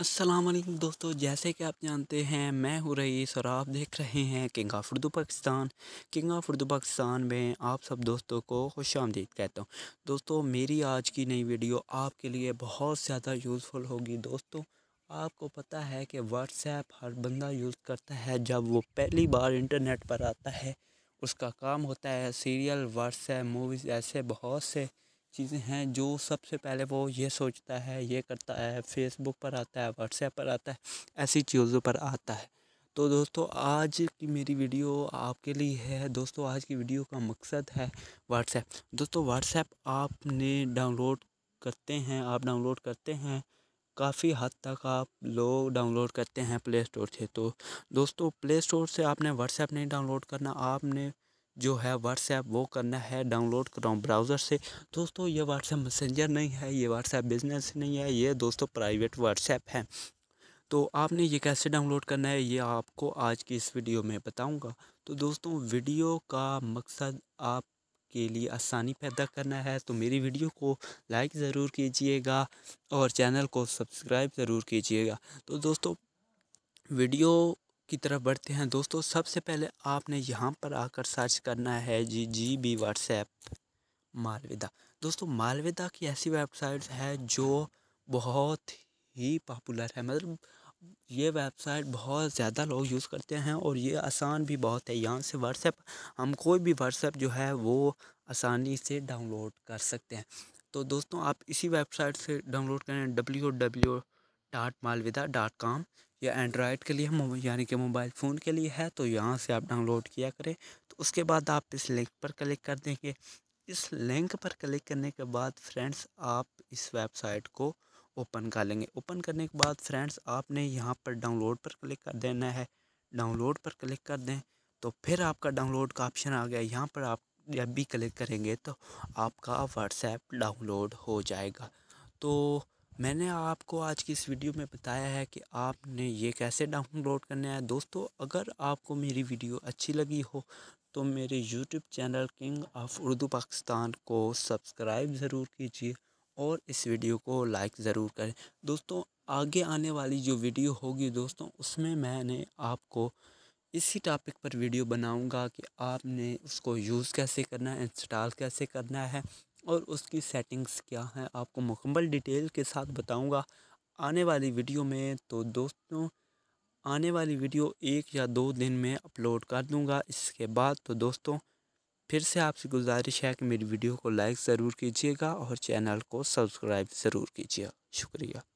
अस्सलाम वालेकुम दोस्तों जैसे कि आप जानते हैं मैं हूँ रईस और आप देख रहे हैं king of Urdu Pakistan king of Urdu Pakistan में आप सब दोस्तों को खुश आमदीद कहता हूँ दोस्तों मेरी आज की नई वीडियो आपके लिए बहुत ज़्यादा यूज़फुल होगी दोस्तों आपको पता है कि व्हाट्सएप हर बंदा यूज़ करता है जब वो पहली बार इंटरनेट पर आता है उसका काम होता है सीरियल व्हाट्सएप मूवीज़ ऐसे बहुत से चीज़ें हैं जो सबसे पहले वो ये सोचता है ये करता है फेसबुक पर आता है व्हाट्सएप पर आता है ऐसी चीज़ों पर आता है तो दोस्तों आज की मेरी वीडियो आपके लिए है दोस्तों आज की वीडियो का मकसद है व्हाट्सएप दोस्तों व्हाट्सएप आपने डाउनलोड करते हैं आप डाउनलोड करते हैं काफ़ी हद तक आप लोग डाउनलोड करते हैं प्ले स्टोर से तो दोस्तों प्ले स्टोर से आपने व्हाट्सएप नहीं डाउनलोड करना आपने जो है व्हाट्सएप वो करना है डाउनलोड कराऊँ ब्राउज़र से दोस्तों ये व्हाट्सएप मैसेंजर नहीं है ये व्हाट्सएप बिजनेस नहीं है ये दोस्तों प्राइवेट व्हाट्सएप है तो आपने ये कैसे डाउनलोड करना है ये आपको आज की इस वीडियो में बताऊंगा तो दोस्तों वीडियो का मकसद आप के लिए आसानी पैदा करना है तो मेरी वीडियो को लाइक ज़रूर कीजिएगा और चैनल को सब्सक्राइब ज़रूर कीजिएगा तो दोस्तों वीडियो की तरफ बढ़ते हैं दोस्तों सबसे पहले आपने यहाँ पर आकर सर्च करना है जी जी बी व्हाट्सएप मालविदा दोस्तों मालविदा की ऐसी वेबसाइट है जो बहुत ही पॉपुलर है मतलब ये वेबसाइट बहुत ज़्यादा लोग यूज़ करते हैं और ये आसान भी बहुत है यहाँ से व्हाट्सएप हम कोई भी व्हाट्सएप जो है वो आसानी से डाउनलोड कर सकते हैं तो दोस्तों आप इसी वेबसाइट से डाउनलोड करें W W dot Malvida dot com या एंड्रॉयड के लिए यानी कि मोबाइल फ़ोन के लिए है तो यहाँ से आप डाउनलोड किया करें तो उसके बाद आप इस लिंक पर क्लिक कर देंगे इस लिंक पर क्लिक करने के बाद फ्रेंड्स आप इस वेबसाइट को ओपन कर लेंगे ओपन करने के बाद फ्रेंड्स आपने यहाँ पर डाउनलोड पर क्लिक कर देना है डाउनलोड पर क्लिक कर दें तो फिर आपका डाउनलोड का ऑप्शन आ गया यहाँ पर आप जब भी क्लिक करेंगे तो आपका व्हाट्सएप डाउनलोड हो जाएगा तो मैंने आपको आज की इस वीडियो में बताया है कि आपने ये कैसे डाउनलोड करना है दोस्तों अगर आपको मेरी वीडियो अच्छी लगी हो तो मेरे YouTube channel king of Urdu Pakistan को सब्सक्राइब ज़रूर कीजिए और इस वीडियो को लाइक ज़रूर करें दोस्तों आगे आने वाली जो वीडियो होगी दोस्तों उसमें मैंने आपको इसी टॉपिक पर वीडियो बनाऊंगा कि आपने उसको यूज़ कैसे करना है इंस्टॉल कैसे करना है और उसकी सेटिंग्स क्या हैं आपको मुकम्मल डिटेल के साथ बताऊंगा आने वाली वीडियो में तो दोस्तों आने वाली वीडियो एक या दो दिन में अपलोड कर दूंगा इसके बाद तो दोस्तों फिर से आपसे गुजारिश है कि मेरी वीडियो को लाइक ज़रूर कीजिएगा और चैनल को सब्सक्राइब ज़रूर कीजिएगा शुक्रिया